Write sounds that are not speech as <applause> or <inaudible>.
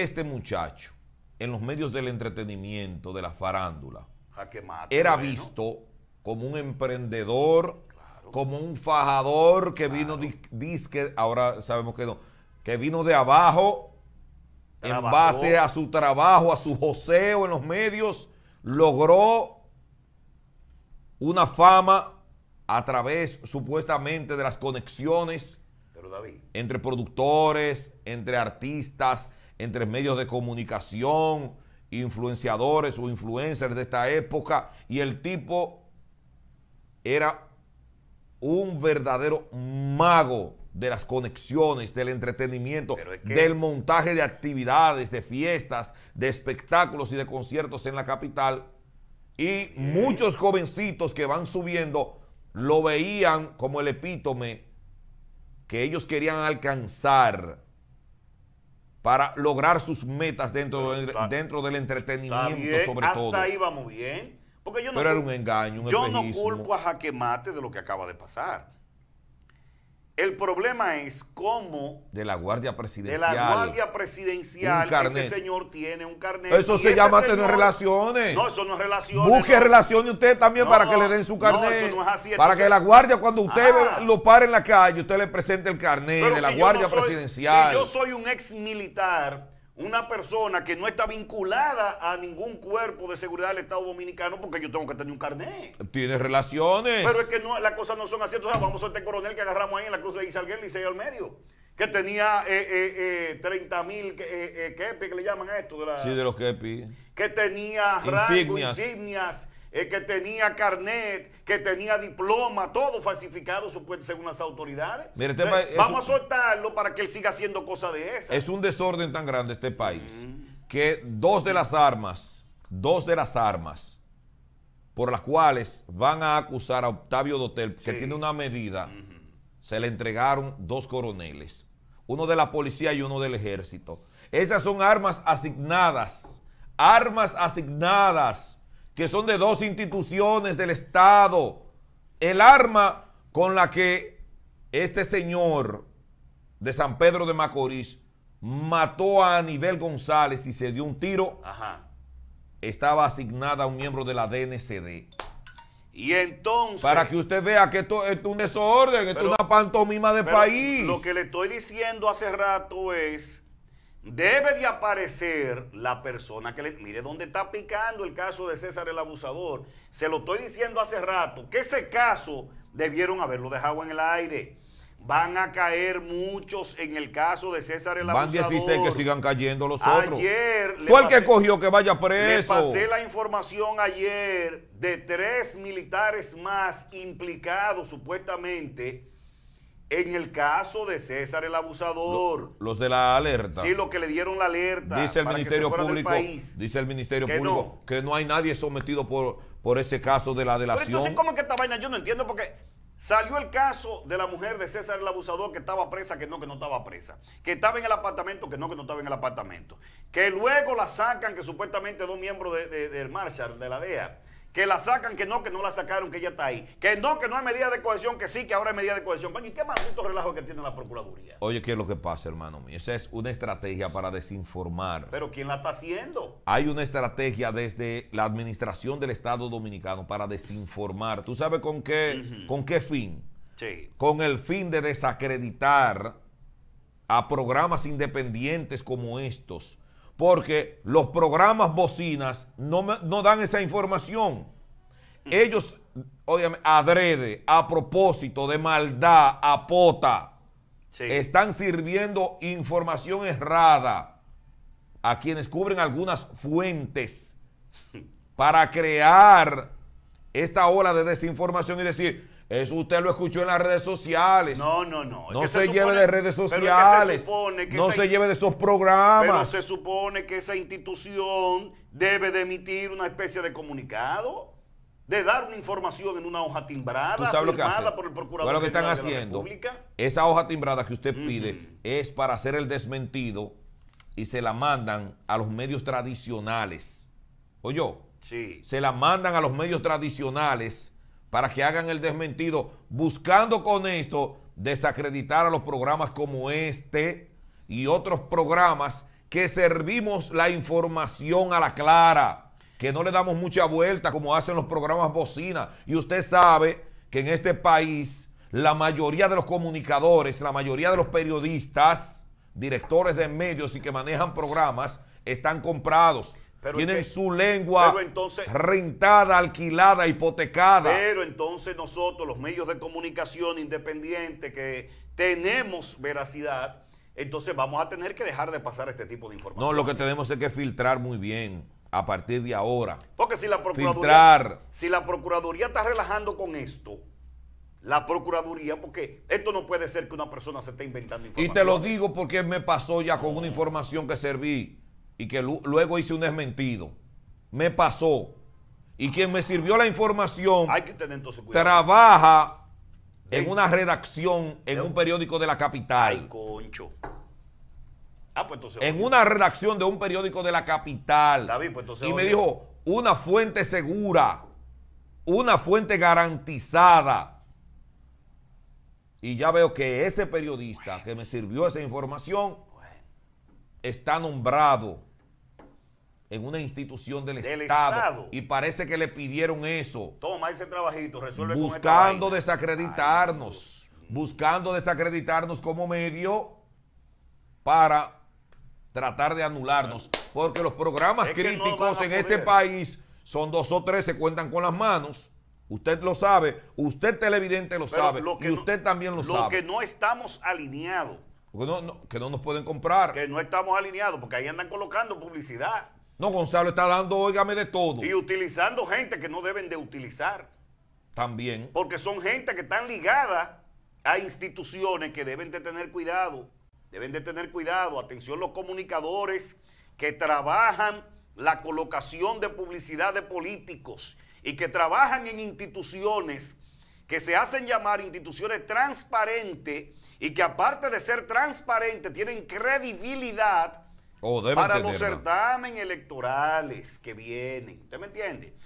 este muchacho en los medios del entretenimiento, de la farándula, era visto como un emprendedor, como un fajador que vino, disque, ahora sabemos que no, que vino de abajo en base a su trabajo, a su joseo en los medios, logró una fama a través supuestamente de las conexiones entre productores, entre artistas, entre medios de comunicación, influenciadores o influencers de esta época, y el tipo era un verdadero mago de las conexiones, del entretenimiento, del montaje de actividades, de fiestas, de espectáculos y de conciertos en la capital. Y muchos jovencitos que van subiendo lo veían como el epítome que ellos querían alcanzar para lograr sus metas dentro, del, dentro del entretenimiento, sobre todo. Hasta ahí bien. Porque yo no, Pero era un engaño, Yo no culpo a Jaquemate Mate de lo que acaba de pasar. El problema es cómo. De la Guardia Presidencial. De la Guardia Presidencial. Este señor tiene un carnet. Eso se llama tener relaciones. No, eso no es relaciones. Busque relaciones usted también para que le den su carnet. No, eso no es así. para que la Guardia, cuando usted ah. lo pare en la calle, usted le presente el carnet de la Guardia Presidencial. Si yo soy un ex militar una persona que no está vinculada a ningún cuerpo de seguridad del Estado Dominicano porque yo tengo que tener un carnet. Tiene relaciones. Pero es que no, las cosas no son así. Entonces ah, vamos a este coronel que agarramos ahí en la cruz de se Liceo al Medio, que tenía eh, eh, eh, 30 mil eh, eh, que le llaman esto. De la, sí, de los kepi. Que tenía rango, insignias es que tenía carnet, que tenía diploma, todo falsificado según las autoridades. Este vamos a soltarlo para que él siga haciendo cosas de esas. Es un desorden tan grande este país que dos de las armas, dos de las armas por las cuales van a acusar a Octavio Dotel, que tiene una medida, se le entregaron dos coroneles, uno de la policía y uno del ejército. Esas son armas asignadas, armas asignadas que son de dos instituciones del Estado. El arma con la que este señor de San Pedro de Macorís mató a Anibel González y se dio un tiro, Ajá. estaba asignada a un miembro de la DNCD. Y entonces. Para que usted vea que esto, es un desorden, esto es una pantomima de país. Lo que le estoy diciendo hace rato es debe de aparecer la persona que le... Mire dónde está picando el caso de César el abusador. Se lo estoy diciendo hace rato, que ese caso debieron haberlo dejado en el aire. Van a caer muchos en el caso de César el abusador. Van 16 que sigan cayendo los otros. Ayer... que cogió que vaya preso? Le pasé la información ayer de tres militares más implicados supuestamente en el caso de César el abusador. Los de la alerta. Sí, los que le dieron la alerta. Dice el Ministerio Público. Del país. Dice el Ministerio Público que no hay nadie sometido por, por ese caso de la delación. Pero entonces, ¿cómo es que esta vaina? Yo no entiendo porque salió el caso de la mujer de César el abusador que estaba presa, que no, que no estaba presa. Que estaba en el apartamento, que no, que no estaba en el apartamento. Que luego la sacan, que supuestamente dos miembros del Marshall, de la DEA que la sacan, que no, que no la sacaron, que ya está ahí. Que no, que no hay medida de cohesión, que sí, que ahora hay medida de cohesión. Coño, ¿y qué maldito relajo que tiene la Procuraduría? Oye, ¿qué es lo que pasa, hermano mío? Esa es una estrategia para desinformar. ¿Pero quién la está haciendo? Hay una estrategia desde la administración del Estado Dominicano para desinformar. ¿Tú sabes con qué, con qué fin? Sí. Con el fin de desacreditar a programas independientes como estos porque los programas bocinas no, dan esa información. Ellos, obviamente, adrede, a propósito, de maldad, a están sirviendo información errada a quienes cubren algunas fuentes <laughs> para crear esta ola de desinformación y decir, eso usted lo escuchó en las redes sociales. No, no, no. No se, lleve de redes sociales. no se lleve de esos programas. Pero se supone que esa institución debe de emitir una especie de comunicado, de dar una información en una hoja timbrada, firmada por el procurador. Lo que están haciendo. esa hoja timbrada que usted pide es para hacer el desmentido y se la mandan a los medios tradicionales. ¿Oye? Sí. Se la mandan a los medios tradicionales para que hagan el desmentido, buscando con esto desacreditar a los programas como este y otros programas que servimos la información a la clara, que no le damos mucha vuelta como hacen los programas bocina. Y usted sabe que en este país la mayoría de los comunicadores, la mayoría de los periodistas, directores de medios y que manejan programas, están comprados. Tiene Tienen su lengua rentada, alquilada, hipotecada. Pero entonces nosotros, los medios de comunicación independientes que tenemos veracidad, entonces vamos a tener que dejar de pasar este tipo de información. No, lo que tenemos es que filtrar muy bien a partir de ahora. Porque si la Procuraduría, si la procuraduría está relajando con esto, la Procuraduría, porque esto no puede ser que una persona se esté inventando información. Y te lo digo porque me pasó ya con una información que serví y que luego hice un desmentido. Me pasó. Y quien me sirvió la información Hay que tener entonces cuidado. trabaja en una redacción en un, periódico de la capital. concho. Ah, pues en una redacción de un periódico de la capital. David, pues, Y me dijo, una fuente segura, una fuente garantizada. Y ya veo que ese periodista que me sirvió esa información está nombrado en una institución del, estado, y parece que le pidieron eso. Toma ese trabajito, resuelve este buscando desacreditarnos, buscando desacreditarnos como medio para tratar de anularnos, porque los programas críticos en este país son dos o tres, se cuentan con las manos. Usted lo sabe, usted televidente lo sabe y usted también lo, sabe. Lo que no estamos alineados. que no nos pueden comprar. Que no estamos alineados, porque ahí andan colocando publicidad. No, Gonzalo está dando, óigame, de todo. Y utilizando gente que no deben de utilizar. También. Porque son gente que están ligada a instituciones que deben de tener cuidado. Deben de tener cuidado. Atención los comunicadores que trabajan la colocación de publicidad de políticos y que trabajan en instituciones que se hacen llamar instituciones transparentes y que aparte de ser transparentes tienen credibilidad para los certamen electorales que vienen. ¿Usted me entiende?